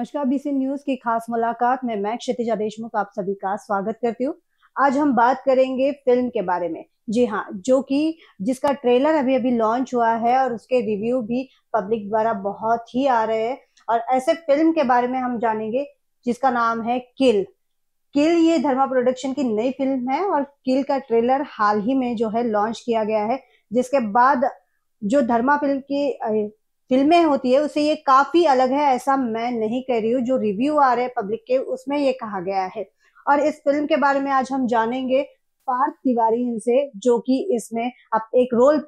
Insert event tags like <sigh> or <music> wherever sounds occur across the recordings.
नमस्कार BC news की खास मुलाकात में मैं क्षितिजा देशमुख आप सभी का स्वागत करती हूँ आज हम बात करेंगे फिल्म के बारे में जी हाँ जो कि जिसका ट्रेलर अभी अभी लॉन्च हुआ है और उसके रिव्यू भी पब्लिक द्वारा बहुत ही आ रहे हैं और ऐसे फिल्म के बारे में हम जानेंगे जिसका नाम है किल किल ये धर्मा प्रोडक्शन की नई फिल्म है और किल का ट्रेलर हाल ही में जो है लॉन्च किया गया है जिसके बाद जो धर्मा फिल्म की फिल्में होती है उसे ये काफी अलग है ऐसा मैं नहीं कह रही हूँ जो रिव्यू आ रहे हैं पब्लिक के उसमें ये कहा गया है और इस फिल्म के बारे में आज हम जानेंगे पार्थ तिवारी इनसे जो कि इसमें आप एक रोल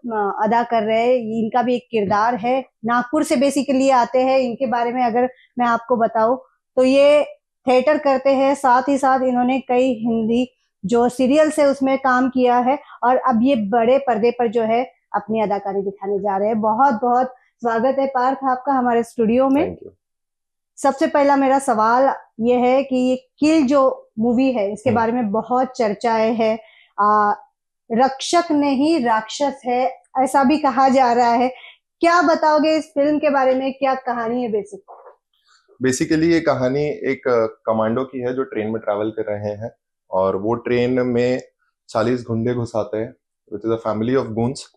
अदा कर रहे हैं इनका भी एक किरदार है नागपुर से बेसिकली आते हैं इनके बारे में अगर मैं आपको बताऊं तो ये थिएटर करते हैं साथ ही साथ इन्होंने कई हिंदी जो सीरियल से उसमें काम किया है और अब ये बड़े पर्दे पर जो है अपनी अदाकारी दिखाने जा रहे हैं बहुत बहुत स्वागत है पार्थ आपका हमारे स्टूडियो में सबसे पहला मेरा सवाल यह है कि ये किल जो मूवी है इसके हम्म। बारे में बहुत चर्चाएं है आ, रक्षक नहीं राक्षस है ऐसा भी कहा जा रहा है क्या बताओगे इस फिल्म के बारे में क्या कहानी है बेसिक बेसिकली ये कहानी एक कमांडो की है जो ट्रेन में ट्रैवल कर रहे हैं और वो ट्रेन में चालीस घुंडे घुसाते हैं which is a family of goons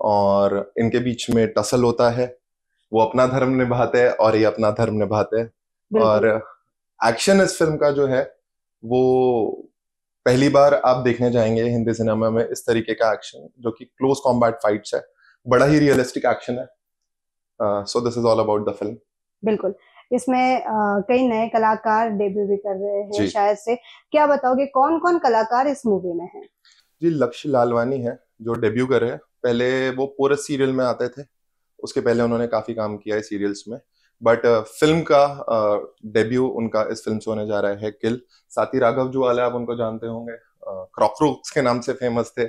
और इनके बीच में टसल होता है वो अपना धर्म निभाते हैं और ये अपना धर्म निभाते हैं और एक्शन इस फिल्म का जो है वो पहली बार आप देखने जाएंगे हिंदी सिनेमा में इस तरीके का एक्शन जो कि क्लोज कॉम्बैट फाइट्स है बड़ा ही रियलिस्टिक एक्शन है so this is all about the film बिल्कुल इसमें कई नए कलाकार डेब्यू भी कर रहे हैं शायद से क्या बताओगे कौन कौन कलाकार इस मूवी में है जी लक्ष्य लालवानी है जो डेब्यू कर रहे हैं पहले वो पूरे सीरियल में आते थे उसके पहले उन्होंने काफी काम किया है सीरियल्स में बट uh, फिल्म का डेब्यू uh, उनका इस फिल्म से होने जा रहा है किल साथ ही राघव जो वाले आप उनको जानते होंगे क्रॉकरोक्स uh, के नाम से फेमस थे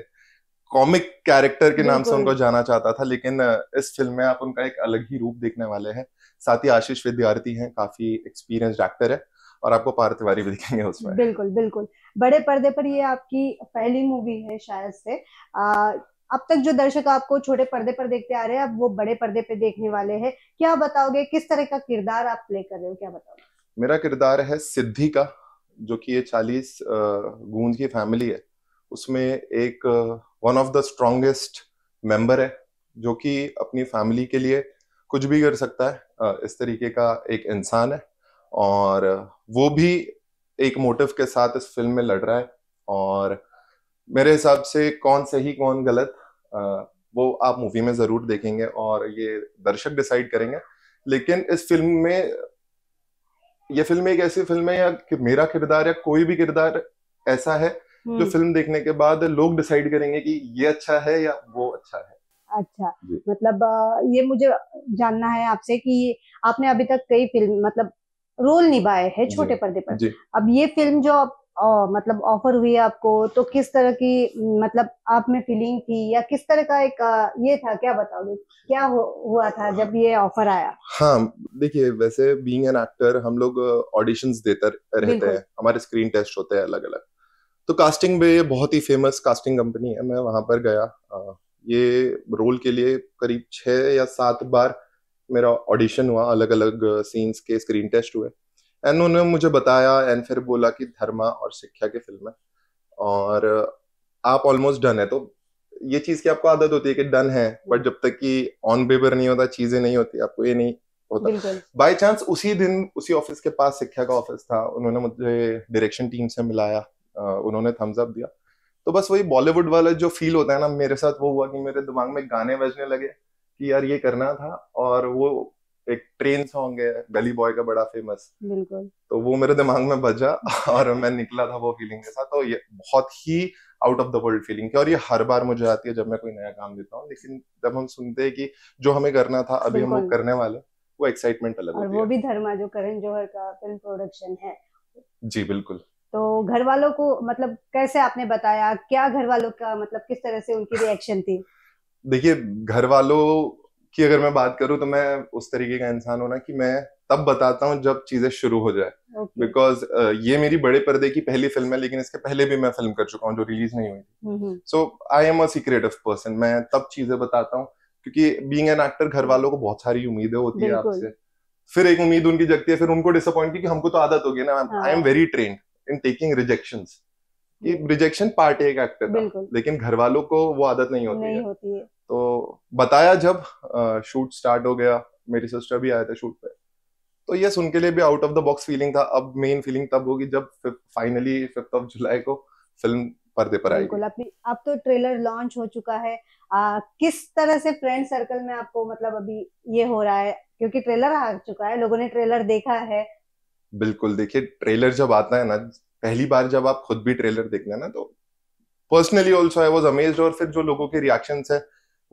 कॉमिक कैरेक्टर के नाम से उनको जाना चाहता था लेकिन uh, इस फिल्म में आप उनका एक अलग ही रूप देखने वाले हैं साथ ही आशीष विद्यार्थी हैं काफी एक्सपीरियंस्ड एक्टर है और आपको पार तिवारी भी दिखेंगे उसमें बिल्कुल बिल्कुल बड़े पर्दे पर ये आपकी पहली मूवी है शायद से आ, अब तक जो दर्शक आपको छोटे पर्दे पर देखते आ रहे हैं अब वो बड़े पर्दे पे देखने वाले हैं क्या बताओगे किस तरह का किरदार आप प्ले कर रहे हो क्या बताओगे मेरा किरदार है सिद्धि का जो कि ये चालीस गूंज की फैमिली है उसमें एक one of the strongest member है जो कि अपनी फैमिली के लिए कुछ भी कर सकता है इस तरीके का एक इंसान है और वो भी एक मोटिव के साथ इस फिल्म में लड़ रहा है और मेरे हिसाब से कौन सही कौन गलत वो आप मूवी में जरूर देखेंगे और ये दर्शक डिसाइड करेंगे लेकिन इस फिल्म में ये फिल्म एक ऐसी फिल्म है या कि मेरा किरदार या कोई भी किरदार ऐसा है जो फिल्म हम्म। देखने के बाद लोग डिसाइड करेंगे कि ये अच्छा है या वो अच्छा है अच्छा मतलब ये मुझे जानना है आपसे कि आपने अभी तक कई फिल्म मतलब रोल निभाए हैं छोटे पर्दे पर अब ये फिल्म जो आप मतलब ऑफर हुई आपको तो किस तरह की मतलब आप में फीलिंग थी या किस तरह का एक ये था क्या बताओगे क्या हुआ था जब ये ऑफर आया हाँ देखिए वैसे बीइंग एन एक्टर हम लोग ऑडिशन देते रहते हैं हमारे स्क्रीन टेस्ट होते हैं अलग अलग तो कास्टिंग में ये बहुत ही फेमस कास्टिंग कंपनी है मैं वहां पर गया ये रोल के लिए करीब छह या सात बार मेरा ऑडिशन हुआ अलग अलग सीन्स के स्क्रीन टेस्ट हुए एंड उन्होंने मुझे बताया एंड फिर बोला कि धर्मा और शिक्षा की फिल्म है और आप ऑलमोस्ट डन है तो ये चीज की आपको आदत होती है कि डन है बट जब तक कि ऑन पेपर नहीं होता चीजें नहीं होती आपको ये नहीं होता बाय चांस उसी दिन उसी ऑफिस के पास शिक्षा का ऑफिस था उन्होंने मुझे डायरेक्शन टीम से मिलाया उन्होंने थम्स अप दिया तो बस वही बॉलीवुड वाला जो फील होता है ना मेरे साथ वो हुआ कि मेरे दिमाग में गाने बजने लगे कि यार ये करना था और वो एक ट्रेन सॉन्ग है गली बॉय का बड़ा फेमस बिल्कुल तो वो मेरे दिमाग में बजा <laughs> और मैं निकला था वो फीलिंग के साथ तो ये बहुत ही out of the world feeling की और ये हर बार मुझे आती है जब मैं कोई नया काम देता हूँ लेकिन जब हम सुनते हैं कि जो हमें करना था अभी हम वो करने वाले वो एक्साइटमेंट अलग और वो भी धर्मा जो करण जोहर का फिल्म प्रोडक्शन है जी बिल्कुल तो घर वालों को मतलब कैसे आपने बताया क्या घर वालों का मतलब किस तरह से उनकी रिएक्शन थी देखिए घर वालों की अगर मैं बात करूँ तो मैं उस तरीके का इंसान हूं ना कि मैं तब बताता हूँ जब चीजें शुरू हो जाए बिकॉज okay. uh, ये मेरी बड़े पर्दे की पहली फिल्म है लेकिन इसके पहले भी मैं फिल्म कर चुका हूँ जो रिलीज नहीं हुई so I am a secretive person मैं तब चीजें बताता हूँ क्योंकि बीइंग एन एक्टर घर वालों को बहुत सारी उम्मीदें होती है आपसे फिर एक उम्मीद उनकी जगती है फिर उनको डिसअपॉइंट की हमको तो आदत होगी ना I am very train in taking rejection rejection part एक एक्टर का लेकिन घर वालों को वो आदत नहीं होती है तो बताया जब शूट स्टार्ट हो गया मेरी सिस्टर भी आया था शूट पे तो यस उनके लिए भी out of the box feeling था अब मेन फीलिंग तब होगी जब फाइनली फिफ्थ ऑफ जुलाई को फिल्म पर्दे पर आएगी बिल्कुल अपनी अब तो ट्रेलर लॉन्च हो चुका है आ, किस तरह से फ्रेंड सर्कल में आपको मतलब अभी ये हो रहा है क्योंकि ट्रेलर आ चुका है लोगों ने ट्रेलर देखा है बिल्कुल देखिए ट्रेलर जब आता है ना पहली बार जब आप खुद भी ट्रेलर देखना ना तो personally also I was amaze और फिर जो लोगों के रिएक्शन है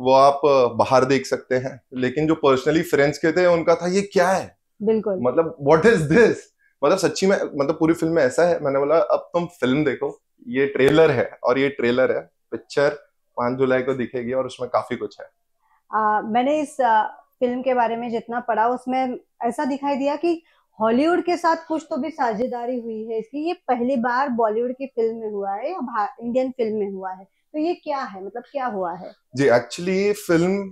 वो आप बाहर देख सकते हैं लेकिन जो पर्सनली फ्रेंड्स के थे उनका था ये क्या है बिल्कुल मतलब व्हाट इज दिस मतलब सच्ची में मतलब पूरी फिल्म में ऐसा है मैंने बोला अब तुम फिल्म देखो ये ट्रेलर है और ये ट्रेलर है पिक्चर पांच जुलाई को दिखेगी और उसमें काफी कुछ है आ, मैंने इस आ, फिल्म के बारे में जितना पढ़ा उसमें ऐसा दिखाई दिया कि हॉलीवुड के साथ कुछ तो भी साझेदारी हुई है इसकी ये पहली बार बॉलीवुड की फिल्म में हुआ है या इंडियन फिल्म में हुआ है तो ये क्या है मतलब क्या हुआ है जी actually film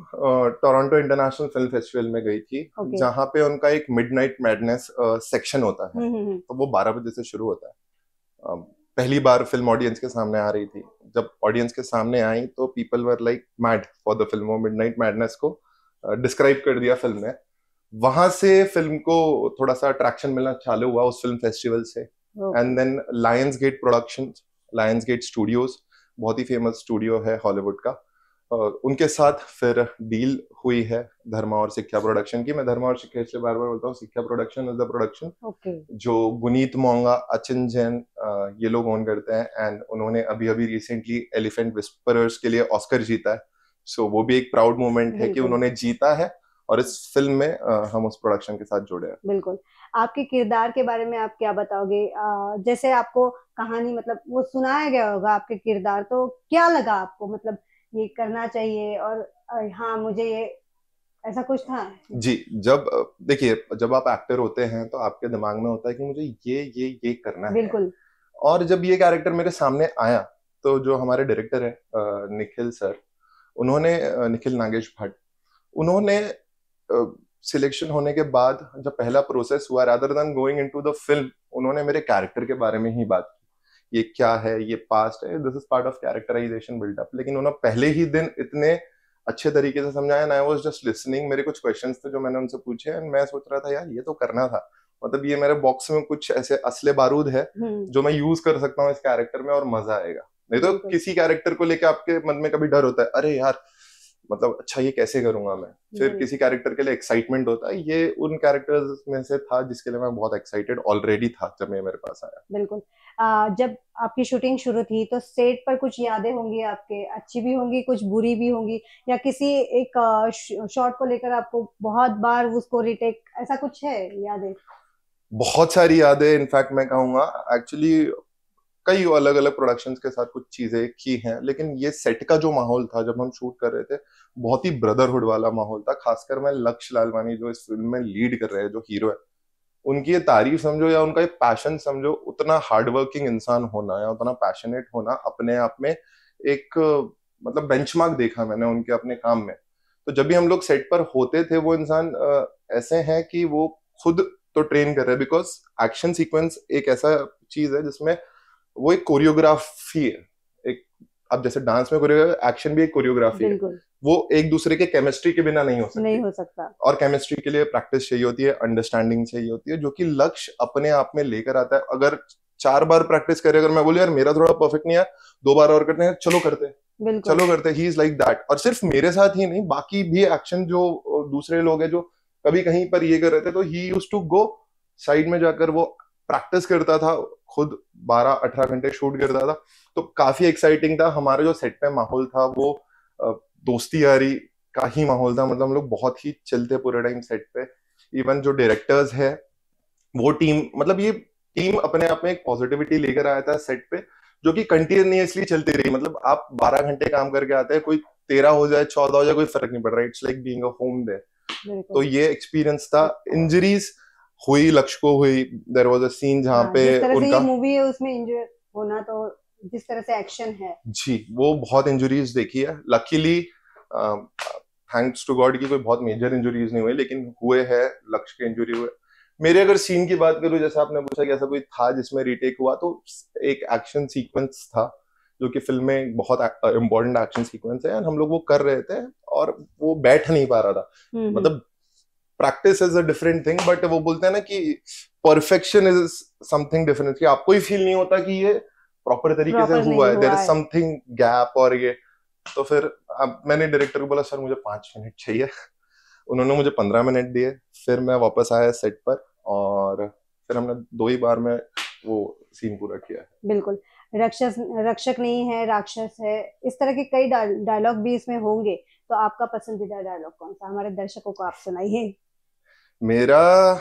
Toronto international film festival में गई थी okay. जहाँ पे उनका एक मिड नाइट मैडनेस सेक्शन होता है हम्म, हम्म, हम्म। तो वो बारह बजे से शुरू होता है पहली बार फिल्म ऑडियंस के सामने आ रही थी जब ऑडियंस के सामने आई तो people were like mad for the film midnight madness को डिस्क्राइब कर दिया फिल्म ने वहां से फिल्म को थोड़ा सा अट्रैक्शन मिलना चालू हुआ उस फिल्म फेस्टिवल से and then Lionsgate production Lionsgate studios बहुत ही फेमस स्टूडियो है हॉलीवुड का उनके साथ फिर डील हुई है धर्मा और सिक्ख्या प्रोडक्शन की मैं धर्मा और सिक्ख्या से बार बार बोलता हूँ Sikhya production is the production जो गुनीत मोंगा अचिन जैन ये लोग ऑन करते हैं एंड उन्होंने अभी अभी रिसेंटली एलिफेंट विस्परर्स के लिए ऑस्कर जीता है सो so, वो भी एक प्राउड मोमेंट है कि उन्होंने जीता है और इस फिल्म में हम उस प्रोडक्शन के साथ जुड़े हैं बिल्कुल आपके किरदार के बारे में आप क्या बताओगे जैसे आपको कहानी मतलब वो सुनाया गया होगा आपके किरदार तो क्या लगा आपको मतलब ये करना चाहिए और हाँ मुझे ये ऐसा कुछ था जी जब देखिए जब आप एक्टर होते हैं तो आपके दिमाग में होता है कि मुझे ये ये ये करना है बिल्कुल और जब ये कैरेक्टर मेरे सामने आया तो जो हमारे डायरेक्टर है निखिल सर उन्होंने निखिल नागेश भट्ट उन्होंने सिलेक्शन होने के बाद जब पहला प्रोसेस हुआ rather than going into the film उन्होंने मेरे कैरेक्टर के बारे में ही बात की ये क्या है ये पास्ट है this is part of characterization buildup लेकिन उन्होंने पहले ही दिन इतने अच्छे तरीके से समझाया आई वॉज जस्ट लिसनिंग मेरे कुछ क्वेश्चन थे जो मैंने उनसे पूछे एंड मैं सोच रहा था यार ये तो करना था मतलब ये मेरे बॉक्स में कुछ ऐसे असले बारूद है हम्म। जो मैं यूज कर सकता हूँ इस कैरेक्टर में और मजा आएगा नहीं तो किसी कैरेक्टर को लेकर आपके मन में कभी डर होता है अरे यार मतलब अच्छा ये कैसे करूंगा मैं फिर हम्म। किसी कैरेक्टर के लिए एक्साइटमेंट होता है ये उन कैरेक्टर्स में से था जिसके लिए मैं बहुत एक्साइटेड ऑलरेडी था जब ये मेरे पास आया बिल्कुल आ, जब आपकी शूटिंग शुरू थी तो सेट पर कुछ यादें होंगी आपके अच्छी भी होंगी कुछ बुरी भी होंगी या किसी एक शॉट को लेकर आपको बहुत बार उसको रिटेक ऐसा कुछ है यादें बहुत सारी यादें इनफैक्ट मैं कहूंगा एक्चुअली कई अलग अलग प्रोडक्शंस के साथ कुछ चीजें की हैं लेकिन ये सेट का जो माहौल था जब हम शूट कर रहे थे बहुत ही ब्रदरहुड वाला माहौल था खासकर मैं लक्ष्य लालवानी जो इस फिल्म में लीड कर रहे हैं जो हीरो है उनकी ये तारीफ समझो या उनका ये पैशन समझो उतना हार्डवर्किंग इंसान होना या उतना पैशनेट होना अपने आप में एक मतलब बेंचमार्क देखा मैंने उनके अपने काम में तो जब भी हम लोग सेट पर होते थे वो इंसान ऐसे हैं कि वो खुद तो ट्रेन कर रहे हैं बिकॉज एक्शन सीक्वेंस एक ऐसा चीज है जिसमें वो एक कोरियोग्राफी है एक आप जैसे डांस में कोरियोग्राफी एक्शन भी एक कोरियोग्राफी है वो एक दूसरे के केमिस्ट्री के बिना नहीं हो सकता नहीं हो सकता और केमिस्ट्री के लिए प्रैक्टिस चाहिए होती है अंडरस्टैंडिंग चाहिए होती है जो कि लक्ष्य अपने आप में लेकर आता है अगर चार बार प्रैक्टिस करे अगर मैं बोलू यार मेरा थोड़ा परफेक्ट नहीं है दो बार और करते हैं चलो करते हैं चलो करते ही इज लाइक दैट और सिर्फ मेरे साथ ही नहीं बाकी भी एक्शन जो दूसरे लोग हैं जो कभी कहीं पर ये कर रहे थे तो he used to go side में जाकर वो प्रैक्टिस करता था खुद 12-18 घंटे शूट करता था तो काफी एक्साइटिंग था हमारा जो सेट पे माहौल था वो दोस्ती यारी का ही माहौल था मतलब हम लोग बहुत ही चलते पूरे टाइम सेट पे इवन जो डायरेक्टर्स है वो टीम मतलब ये टीम अपने आप में एक पॉजिटिविटी लेकर आया था सेट पे जो कि कंटिन्यूसली चलती रही मतलब आप 12 घंटे काम करके आते हैं कोई तेरह हो जाए चौदह हो जाए कोई फर्क नहीं पड़ रहा it's like being a home there तो ये एक्सपीरियंस था इंजरीज हुई लक्ष्य को हुई देर वॉज अ सीन जहाँ हाँ, पे उनका मूवी है उसमें इंजर होना तो जिस तरह से एक्शन है जी वो बहुत इंजुरीज देखी है लकीली थैंक्स टू गॉड की कोई बहुत मेजर इंजुरीज नहीं हुई लेकिन हुए है लक्ष्य के इंजुरी हुए मेरे अगर सीन की बात करूं जैसे आपने पूछा कि ऐसा कोई था जिसमें रीटेक हुआ तो एक एक्शन सीक्वेंस था जो कि फिल्म में बहुत इम्पोर्टेंट एक्शन सीक्वेंस है हम लोग वो कर रहे थे और वो बैठ नहीं पा रहा था हम्म, हम्म। मतलब practice is a different thing but वो बोलते हैं ना कि परफेक्शन इज समथिंग डिफरेंट कि आपको ही फील नहीं होता कि ये प्रॉपर तरीके से हुआ है देर इज समथिंग गैप और ये तो फिर अब मैंने डायरेक्टर को बोला सर मुझे पांच मिनट चाहिए उन्होंने मुझे पंद्रह मिनट दिए फिर मैं वापस आया सेट पर और फिर हमने दो ही बार में वो सीन पूरा किया है बिल्कुल रक्षस रक्षक नहीं है राक्षस है इस तरह के कई डायलॉग भी इसमें होंगे तो आपका पसंदीदा डायलॉग कौन सा हमारे दर्शकों को आप सुनाइए मेरा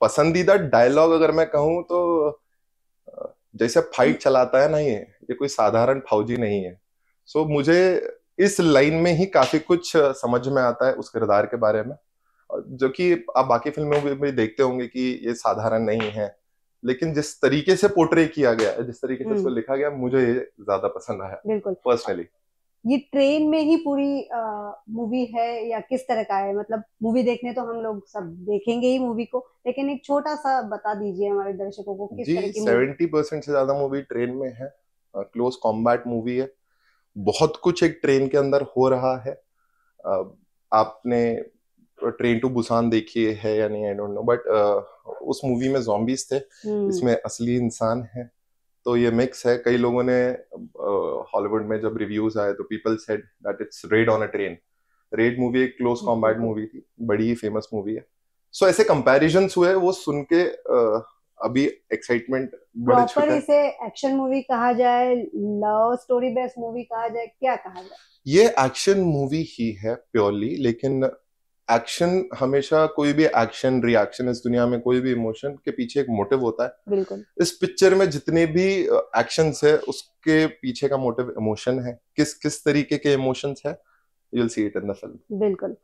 पसंदीदा डायलॉग अगर मैं कहूँ तो जैसे फाइट चलाता है ना ये ये कोई साधारण फौजी नहीं है सो so, मुझे इस लाइन में ही काफी कुछ समझ में आता है उस किरदार के बारे में जो कि आप बाकी फिल्मों में भी देखते होंगे कि ये साधारण नहीं है लेकिन जिस तरीके से पोर्ट्रे किया गया जिस तरीके से हम्म। उसको लिखा गया मुझे ये ज्यादा पसंद आया पर्सनली ये ट्रेन में ही पूरी मूवी है या किस तरह का है मतलब मूवी देखने तो हम लोग सब देखेंगे ही मूवी को लेकिन एक छोटा सा बता दीजिए हमारे दर्शकों को किस तरह सेवेंटी परसेंट से ज्यादा मूवी ट्रेन में है क्लोज कॉम्बैट मूवी है बहुत कुछ एक ट्रेन के अंदर हो रहा है आपने ट्रेन टू बुसान देखी है या नहीं आई डोंट नो बट उस मूवी में जॉम्बीज थे हम्म। इसमें असली इंसान है तो ये मिक्स है कई लोगों ने हॉलीवुड uh, में जब रिव्यूज आए तो people said that it's raid on a train raid movie एक क्लोज कॉम्बैट मूवी थी बड़ी ही फेमस मूवी है सो so, ऐसे कंपेरिजन हुए वो सुन के uh, अभी एक्साइटमेंट बड़े इसे एक्शन मूवी कहा जाए लव स्टोरी बेस्ड मूवी कहा जाए क्या कहा जाए ये एक्शन मूवी ही है प्योरली लेकिन एक्शन हमेशा कोई भी एक्शन रिएक्शन इस दुनिया में कोई भी इमोशन के पीछे एक मोटिव होता है बिल्कुल इस पिक्चर में जितने भी एक्शन है उसके पीछे का मोटिव इमोशन है किस किस तरीके के इमोशंस है you'll see it in the film बिल्कुल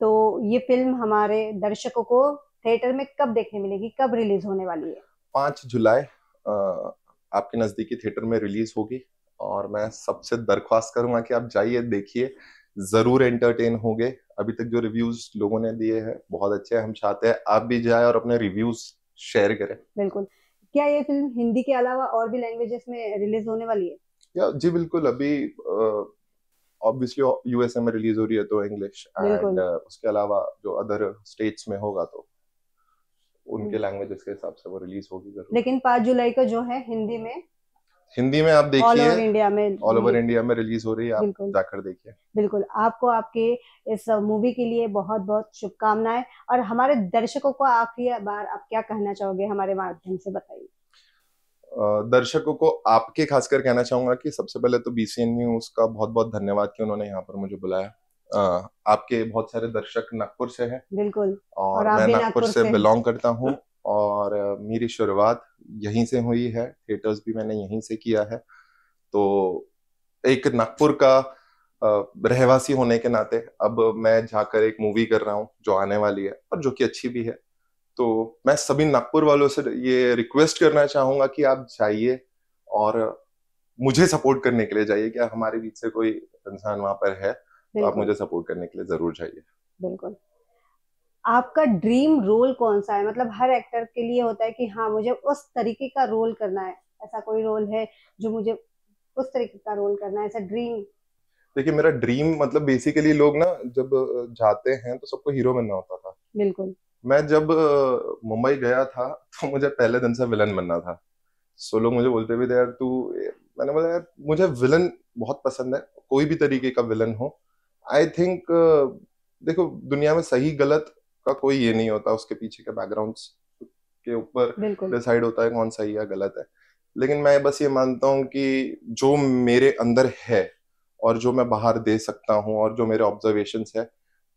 तो ये फिल्म हमारे दर्शकों को थिएटर में कब देखने मिलेगी कब रिलीज होने वाली है पांच जुलाई आपके नजदीकी थिएटर में रिलीज होगी और मैं सबसे दरख्वास्त करूंगा कि आप जाइए देखिए जरूर एंटरटेन होंगे अभी तक जो रिव्यूज लोगों ने दिए हैं बहुत अच्छे हैं हम चाहते हैं आप भी जाए और अपने रिव्यूज शेयर करें बिल्कुल क्या ये फिल्म हिंदी के अलावा और भी लैंग्वेजेस में रिलीज होने वाली है या जी बिल्कुल अभी ऑब्वियसली यूएसए में रिलीज हो रही है तो इंग्लिश एंड उसके अलावा जो अदर स्टेट्स में होगा तो उनके लैंग्वेजेस हम्म। के हिसाब से वो रिलीज होगी जरूर लेकिन पाँच जुलाई का जो है हिंदी में हिंदी में आप देखिए ऑल ओवर इंडिया में ऑल ओवर इंडिया में रिलीज हो रही है आप जाकर देखिए बिल्कुल आपको आपके इस मूवी के लिए बहुत बहुत शुभकामनाएं और हमारे दर्शकों को आखिरी बार आप क्या कहना चाहोगे हमारे माध्यम से बताइए दर्शकों को आपके खासकर कहना चाहूंगा कि सबसे पहले तो बीसीएन न्यूज का बहुत बहुत धन्यवाद कि उन्होंने यहाँ पर मुझे बुलाया आपके बहुत सारे दर्शक नागपुर से हैं बिल्कुल और, और मैं नागपुर से, से बिलोंग करता हूँ और मेरी शुरुआत यहीं से हुई है थिएटर्स भी मैंने यहीं से किया है तो एक नागपुर का रहवासी होने के नाते अब मैं जाकर एक मूवी कर रहा हूँ जो आने वाली है और जो कि अच्छी भी है तो मैं सभी नागपुर वालों से ये रिक्वेस्ट करना चाहूंगा कि आप जाइए और मुझे सपोर्ट करने के लिए जाइए क्या हमारे बीच से कोई इंसान वहां पर है तो आप मुझे सपोर्ट करने के लिए जरूर जाइए बिल्कुल आपका ड्रीम रोल कौन सा है मतलब हर एक्टर के लिए होता है कि हाँ मुझे उस तरीके का रोल करना है ऐसा कोई रोल है जो मुझे उस तरीके का रोल करना है ऐसा ड्रीम देखिए मेरा ड्रीम मतलब बेसिकली लोग ना जब जाते हैं तो सबको हीरो बनना होता था बिल्कुल मैं जब मुंबई गया था <laughs> तो मुझे पहले दिन से विलन बनना था सो लोग मुझे बोलते भी थे यार तू मैंने बोला यार मुझे विलन बहुत पसंद है कोई भी तरीके का विलन हो आई थिंक देखो दुनिया में सही गलत का कोई ये नहीं होता उसके पीछे के बैकग्राउंड के ऊपर डिसाइड होता है कौन सही है गलत है लेकिन मैं बस ये मानता हूँ कि जो मेरे अंदर है और जो मैं बाहर दे सकता हूँ और जो मेरे ऑब्जर्वेशन है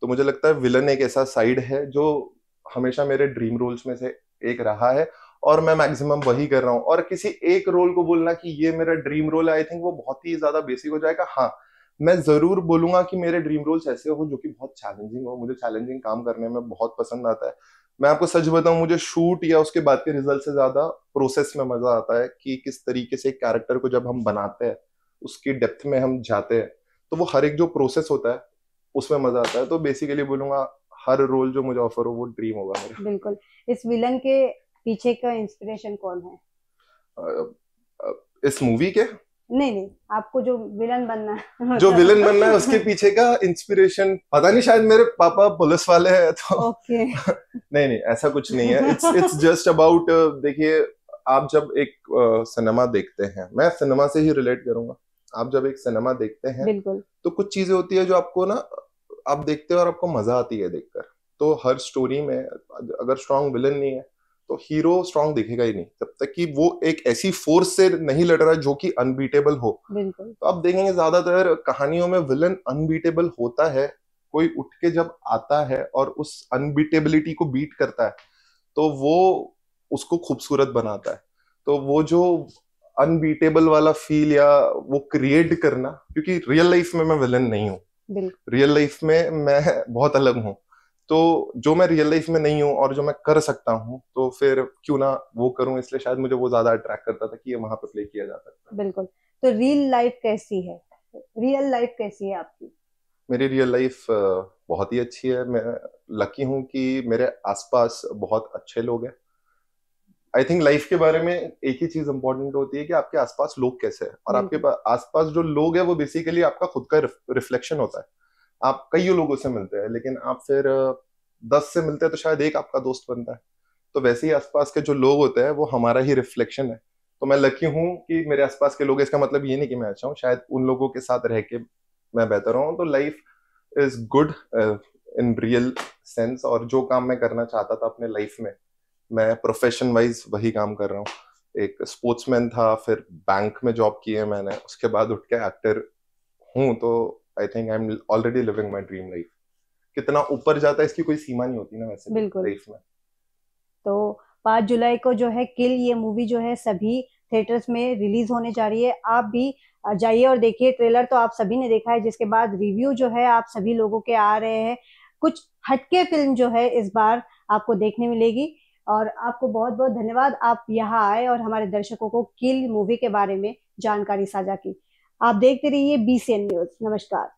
तो मुझे लगता है विलन एक ऐसा साइड है जो हमेशा मेरे ड्रीम रोल्स में से एक रहा है और मैं मैक्सिमम वही कर रहा हूँ और किसी एक रोल को बोलना कि ये मेरा ड्रीम रोल है आई थिंक वो बहुत ही ज्यादा बेसिक हो जाएगा हाँ मैं जरूर बोलूंगा कि मेरे ड्रीम रोल्स ऐसे हो जो कि बहुत चैलेंजिंग हो मुझे चैलेंजिंग काम करने में बहुत पसंद आता है मैं आपको सच बताऊं मुझे शूट या उसके बाद के रिजल्ट से ज्यादा प्रोसेस में मजा आता है कि किस तरीके से एक कैरेक्टर को जब हम बनाते हैं उसकी डेप्थ में हम जाते हैं तो वो हर एक जो प्रोसेस होता है उसमें मजा आता है तो बेसिकली बोलूंगा हर रोल जो मुझे ऑफर हो वो ड्रीम होगा मेरा बिल्कुल इस विलन के पीछे का इंस्पिरेशन कौन है इस मूवी के नहीं नहीं आपको जो विलन बनना है <laughs> जो विलन बनना है उसके पीछे का इंस्पिरेशन पता नहीं शायद मेरे पापा पुलिस वाले हैं तो okay. <laughs> नहीं नहीं ऐसा कुछ नहीं है इट्स इट्स जस्ट अबाउट देखिए आप जब एक सिनेमा uh, देखते हैं मैं सिनेमा से ही रिलेट करूंगा आप जब एक सिनेमा देखते हैं तो कुछ चीजें होती है जो आपको ना आप देखते हो और आपको मजा आती है देखकर तो हर स्टोरी में अगर स्ट्रॉन्ग विलन नहीं है तो हीरो स्ट्रांग दिखेगा ही नहीं जब तक कि वो एक ऐसी फोर्स से नहीं लड़ रहा जो कि अनबीटेबल हो तो आप देखेंगे ज्यादातर कहानियों में विलन अनबीटेबल होता है कोई उठ के जब आता है और उस अनबीटेबिलिटी को बीट करता है तो वो उसको खूबसूरत बनाता है तो वो जो अनबीटेबल वाला फील या वो क्रिएट करना क्योंकि रियल लाइफ में मैं विलन नहीं हूँ रियल लाइफ में मैं बहुत अलग हूँ तो जो मैं रियल लाइफ में नहीं हूँ और जो मैं कर सकता हूँ तो फिर क्यों ना वो करूँ इसलिए शायद मुझे वो ज्यादा अट्रैक्ट करता था कि ये वहां पर प्ले किया जा सकता है बिल्कुल तो रियल लाइफ कैसी है रियल लाइफ कैसी है आपकी मेरी रियल लाइफ बहुत ही अच्छी है मैं लकी हूँ कि मेरे आसपास बहुत अच्छे लोग हैं आई थिंक लाइफ के बारे में एक ही चीज इम्पोर्टेंट होती है कि आपके आसपास लोग कैसे हैं और आपके आसपास जो लोग हैं वो बेसिकली आपका खुद का रिफ्लेक्शन होता है आप कईयों लोगों से मिलते हैं लेकिन आप फिर दस से मिलते हैं तो शायद एक आपका दोस्त बनता है तो वैसे ही आसपास के जो लोग होते हैं वो हमारा ही रिफ्लेक्शन है तो मैं लकी हूँ कि मेरे आसपास के लोग इसका मतलब ये नहीं कि मैं अच्छा हूँ शायद उन लोगों के साथ रह के मैं बेहतर हूँ तो life is good in real sense और जो काम मैं करना चाहता था अपने लाइफ में मैं प्रोफेशन वाइज वही काम कर रहा हूँ एक स्पोर्ट्समैन था फिर बैंक में जॉब किए मैंने उसके बाद उठ के एक्टर हूँ तो I think I am already living my dream life कितना ऊपर जाता है इसकी कोई सीमा नहीं होती ना वैसे बिल्कुल लाइफ में तो पांच जुलाई को जो है किल ये मूवी जो है सभी थिएटर्स में रिलीज होने जा रही है आप भी जाइए और देखिए ट्रेलर तो आप सभी ने देखा है जिसके बाद रिव्यू जो है आप सभी लोगों के आ रहे हैं कुछ हटके फिल्म जो है इस बार आपको देखने मिलेगी और आपको बहुत बहुत धन्यवाद आप यहाँ आए और हमारे दर्शकों को किल मूवी के बारे में जानकारी साझा की आप देखते रहिए बी न्यूज नमस्कार